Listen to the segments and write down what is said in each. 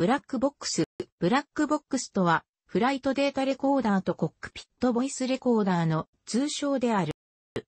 ブラックボックス。ブラックボックスとは、フライトデータレコーダーとコックピットボイスレコーダーの通称である。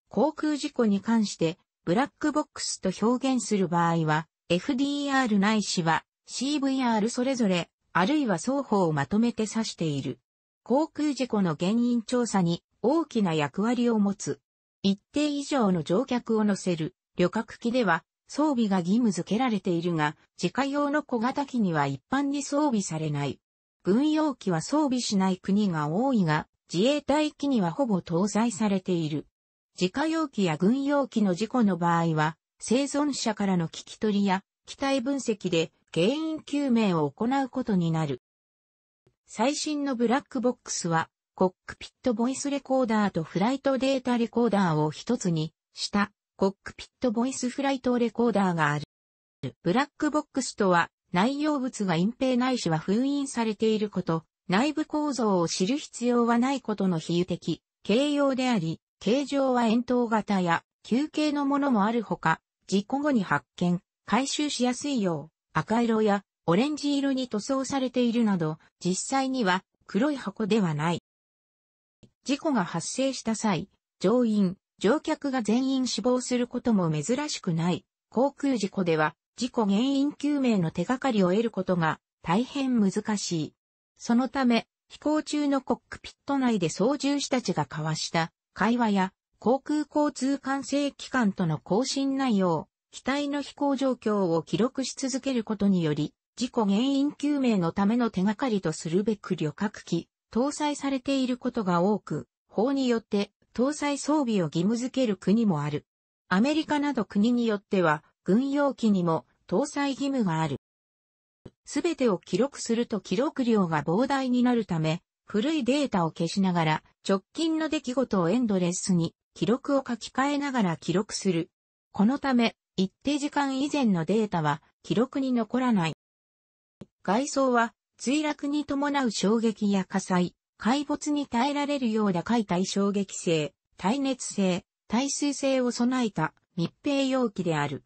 航空事故に関して、ブラックボックスと表現する場合は、FDR ないしは CVR それぞれ、あるいは双方をまとめて指している。航空事故の原因調査に大きな役割を持つ。一定以上の乗客を乗せる旅客機では、装備が義務付けられているが、自家用の小型機には一般に装備されない。軍用機は装備しない国が多いが、自衛隊機にはほぼ搭載されている。自家用機や軍用機の事故の場合は、生存者からの聞き取りや機体分析で原因究明を行うことになる。最新のブラックボックスは、コックピットボイスレコーダーとフライトデータレコーダーを一つにしたコックピットボイスフライトレコーダーがある。ブラックボックスとは、内容物が隠蔽ないしは封印されていること、内部構造を知る必要はないことの比喩的、形容であり、形状は円筒型や、球形のものもあるほか、事故後に発見、回収しやすいよう、赤色やオレンジ色に塗装されているなど、実際には黒い箱ではない。事故が発生した際、乗員、乗客が全員死亡することも珍しくない、航空事故では、事故原因究明の手がかりを得ることが大変難しい。そのため、飛行中のコックピット内で操縦士たちが交わした会話や航空交通管制機関との交信内容、機体の飛行状況を記録し続けることにより、事故原因究明のための手がかりとするべく旅客機、搭載されていることが多く、法によって搭載装備を義務付ける国もある。アメリカなど国によっては、軍用機にも搭載義務がある。すべてを記録すると記録量が膨大になるため、古いデータを消しながら、直近の出来事をエンドレスに記録を書き換えながら記録する。このため、一定時間以前のデータは記録に残らない。外装は墜落に伴う衝撃や火災、海没に耐えられるような解体衝撃性、耐熱性、耐水性を備えた密閉容器である。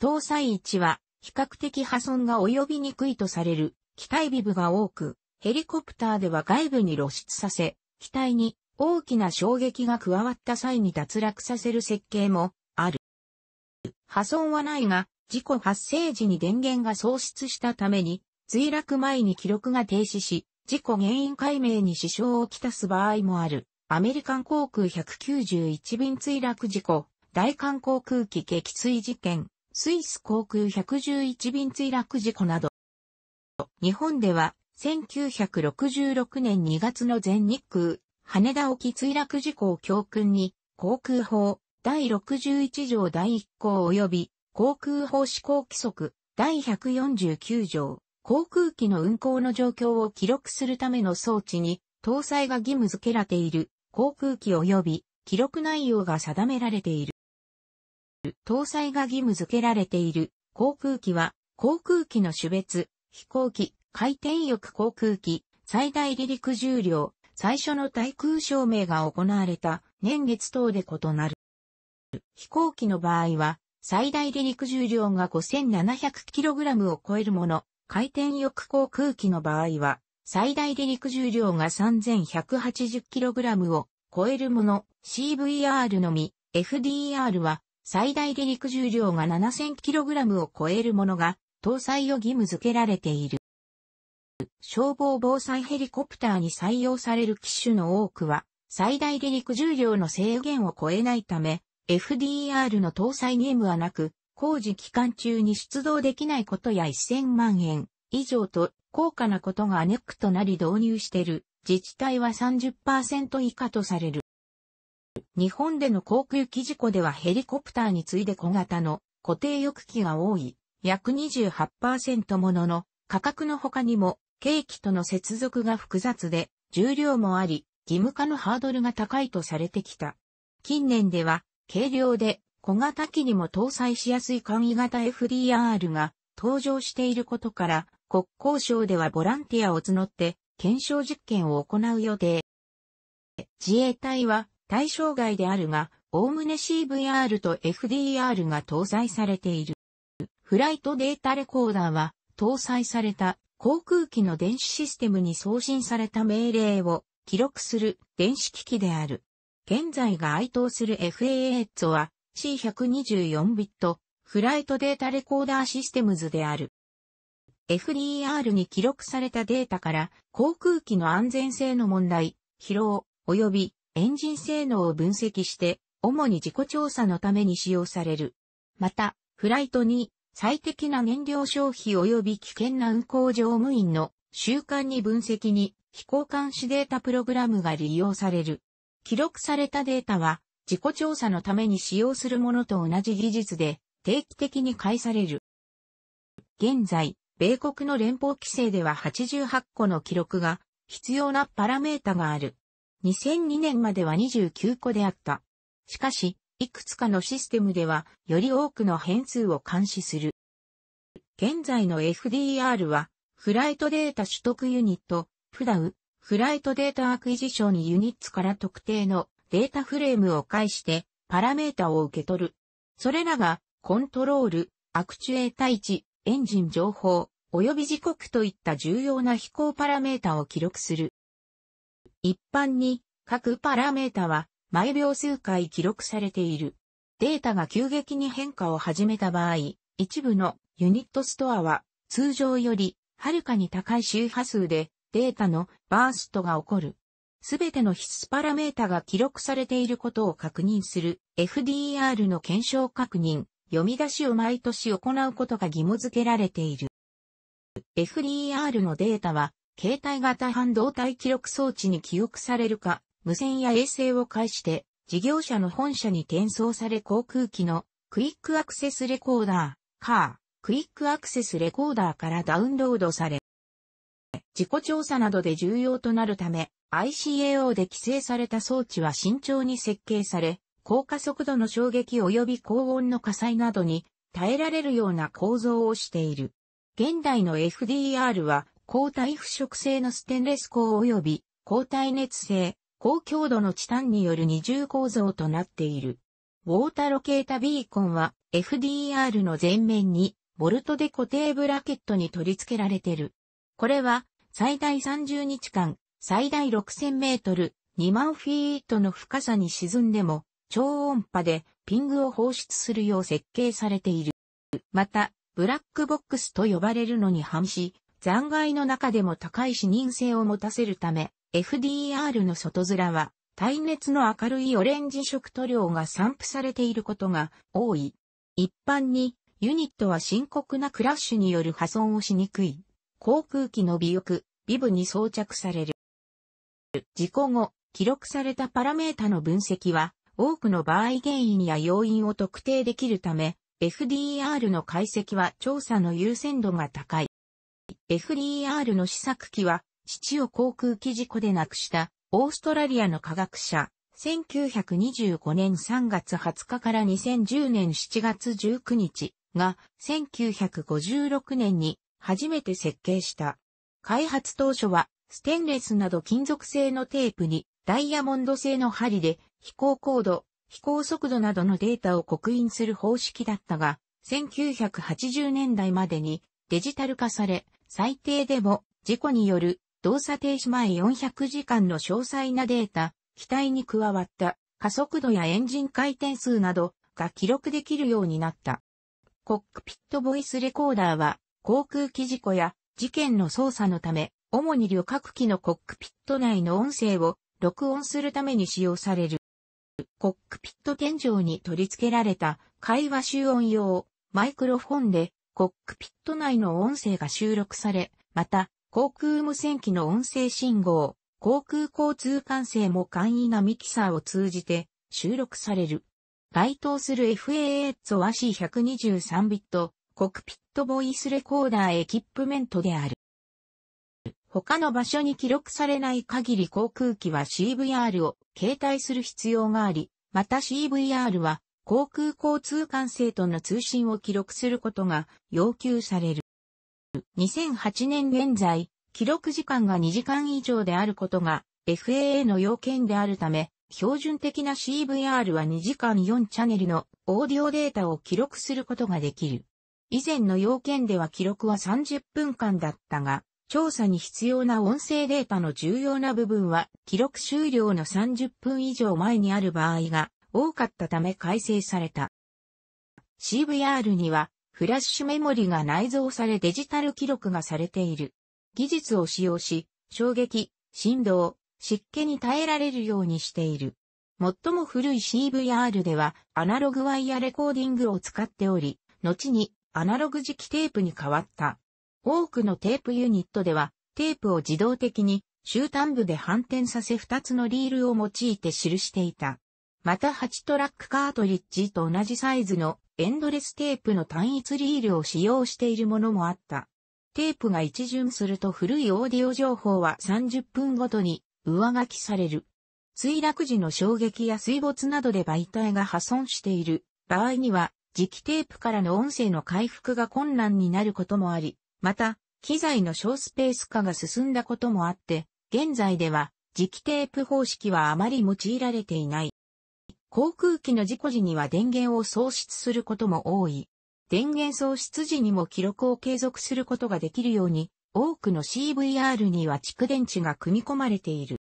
搭載位置は比較的破損が及びにくいとされる機体ビブが多く、ヘリコプターでは外部に露出させ、機体に大きな衝撃が加わった際に脱落させる設計もある。破損はないが、事故発生時に電源が喪失したために、墜落前に記録が停止し、事故原因解明に支障をきたす場合もある、アメリカン航空191便墜落事故、大韓航空機撃墜事件、スイス航空111便墜落事故など、日本では1966年2月の全日空、羽田沖墜落事故を教訓に、航空法第61条第1項及び航空法施行規則第149条航空機の運航の状況を記録するための装置に搭載が義務付けられている航空機及び記録内容が定められている。搭載が義務付けられている航空機は航空機の種別、飛行機、回転翼航空機、最大離陸重量、最初の対空証明が行われた年月等で異なる。飛行機の場合は、最大離陸重量が 5700kg を超えるもの、回転翼航空機の場合は、最大離陸重量が 3180kg を超えるもの、CVR のみ、FDR は最大離陸重量が 7000kg を超えるものが搭載を義務付けられている。消防防災ヘリコプターに採用される機種の多くは、最大離陸重量の制限を超えないため、FDR の搭載義務はなく、工事期間中に出動できないことや1000万円以上と高価なことがネックとなり導入している自治体は30%以下とされる。日本での航空機事故ではヘリコプターに次いで小型の固定翼機が多い約28%ものの価格の他にも計器との接続が複雑で重量もあり義務化のハードルが高いとされてきた。近年では軽量で小型機にも搭載しやすい簡易型 FDR が登場していることから、国交省ではボランティアを募って検証実験を行う予定。自衛隊は対象外であるが、おおむね CVR と FDR が搭載されている。フライトデータレコーダーは搭載された航空機の電子システムに送信された命令を記録する電子機器である。現在が哀当する FAA ツは C124 ビット、フライトデータレコーダーシステムズである。FDR に記録されたデータから航空機の安全性の問題、疲労、及びエンジン性能を分析して、主に自己調査のために使用される。また、フライトに最適な燃料消費及び危険な運航乗務員の習慣に分析に飛行監視データプログラムが利用される。記録されたデータは自己調査のために使用するものと同じ技術で定期的に返される。現在、米国の連邦規制では88個の記録が必要なパラメータがある。2002年までは29個であった。しかし、いくつかのシステムではより多くの変数を監視する。現在の FDR は、フライトデータ取得ユニット、フダウ、フライトデータアクイジションユニッツから特定のデータフレームを介してパラメータを受け取る。それらがコントロール、アクチュエータ位置、エンジン情報、及び時刻といった重要な飛行パラメータを記録する。一般に各パラメータは毎秒数回記録されている。データが急激に変化を始めた場合、一部のユニットストアは通常よりはるかに高い周波数でデータのバーストが起こる。すべての必須パラメータが記録されていることを確認する FDR の検証確認、読み出しを毎年行うことが義務付けられている。FDR のデータは、携帯型半導体記録装置に記憶されるか、無線や衛星を介して、事業者の本社に転送され航空機のクイックアクセスレコーダー、カー、クイックアクセスレコーダーからダウンロードされ、自己調査などで重要となるため、ICAO で規制された装置は慎重に設計され、高加速度の衝撃及び高温の火災などに耐えられるような構造をしている。現代の FDR は、抗体腐食性のステンレス鋼及び抗耐熱性、高強度のチタンによる二重構造となっている。ウォータロケータビーコンは FDR の前面にボルトで固定ブラケットに取り付けられている。これは、最大30日間、最大6000メートル、2万フィートの深さに沈んでも、超音波でピングを放出するよう設計されている。また、ブラックボックスと呼ばれるのに反し、残骸の中でも高い視認性を持たせるため、FDR の外面は、耐熱の明るいオレンジ色塗料が散布されていることが多い。一般に、ユニットは深刻なクラッシュによる破損をしにくい。航空機の尾翼、ビブに装着される。事故後、記録されたパラメータの分析は、多くの場合原因や要因を特定できるため、FDR の解析は調査の優先度が高い。FDR の試作機は、父を航空機事故で亡くしたオーストラリアの科学者、1925年3月20日から2010年7月19日が1956年に初めて設計した。開発当初は、ステンレスなど金属製のテープに、ダイヤモンド製の針で、飛行高度、飛行速度などのデータを刻印する方式だったが、1980年代までにデジタル化され、最低でも事故による動作停止前400時間の詳細なデータ、機体に加わった加速度やエンジン回転数などが記録できるようになった。コックピットボイスレコーダーは航空機事故や事件の捜査のため、主に旅客機のコックピット内の音声を録音するために使用される。コックピット天井に取り付けられた会話集音用マイクロフォンでコックピット内の音声が収録され、また航空無線機の音声信号、航空交通管制も簡易なミキサーを通じて収録される。該当する FAA ツオア C123 ビットコックピットボイスレコーダーエキップメントである。他の場所に記録されない限り航空機は CVR を携帯する必要があり、また CVR は航空交通管制との通信を記録することが要求される。2008年現在、記録時間が2時間以上であることが FAA の要件であるため、標準的な CVR は2時間4チャンネルのオーディオデータを記録することができる。以前の要件では記録は30分間だったが、調査に必要な音声データの重要な部分は記録終了の30分以上前にある場合が多かったため改正された。CVR にはフラッシュメモリが内蔵されデジタル記録がされている。技術を使用し、衝撃、振動、湿気に耐えられるようにしている。最も古い CVR ではアナログワイヤレコーディングを使っており、後にアナログ磁気テープに変わった。多くのテープユニットでは、テープを自動的に終端部で反転させ2つのリールを用いて記していた。また8トラックカートリッジと同じサイズのエンドレステープの単一リールを使用しているものもあった。テープが一巡すると古いオーディオ情報は30分ごとに上書きされる。墜落時の衝撃や水没などで媒体が破損している場合には磁気テープからの音声の回復が困難になることもあり、また、機材の小スペース化が進んだこともあって、現在では磁気テープ方式はあまり用いられていない。航空機の事故時には電源を喪失することも多い。電源喪失時にも記録を継続することができるように、多くの CVR には蓄電池が組み込まれている。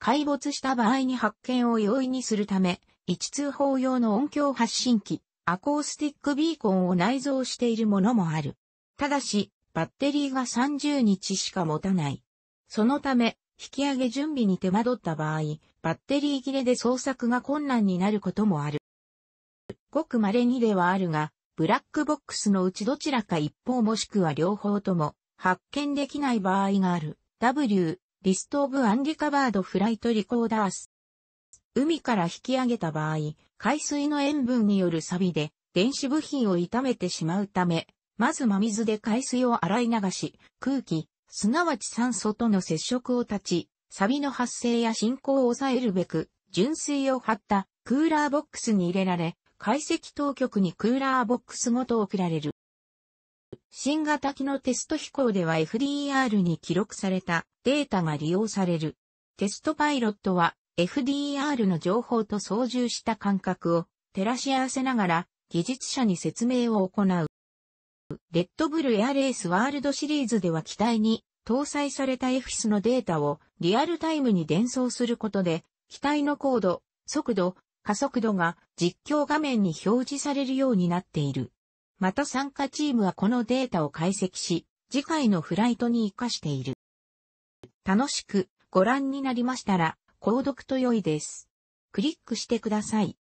解没した場合に発見を容易にするため、位置通報用の音響発信機、アコースティックビーコンを内蔵しているものもある。ただし、バッテリーが30日しか持たない。そのため、引き上げ準備に手間取った場合、バッテリー切れで捜索が困難になることもある。ごく稀にではあるが、ブラックボックスのうちどちらか一方もしくは両方とも発見できない場合がある。W、リストオブアンリカバードフライトリコーダース。海から引き上げた場合、海水の塩分による錆で電子部品を傷めてしまうため、まず真水で海水を洗い流し、空気、すなわち酸素との接触を断ち、錆の発生や進行を抑えるべく、純水を張ったクーラーボックスに入れられ、解析当局にクーラーボックスごと送られる。新型機のテスト飛行では FDR に記録されたデータが利用される。テストパイロットは FDR の情報と操縦した感覚を照らし合わせながら技術者に説明を行う。レッドブルエアレースワールドシリーズでは機体に搭載されたエフィスのデータをリアルタイムに伝送することで、機体の高度、速度、加速度が実況画面に表示されるようになっている。また参加チームはこのデータを解析し、次回のフライトに活かしている。楽しくご覧になりましたら、購読と良いです。クリックしてください。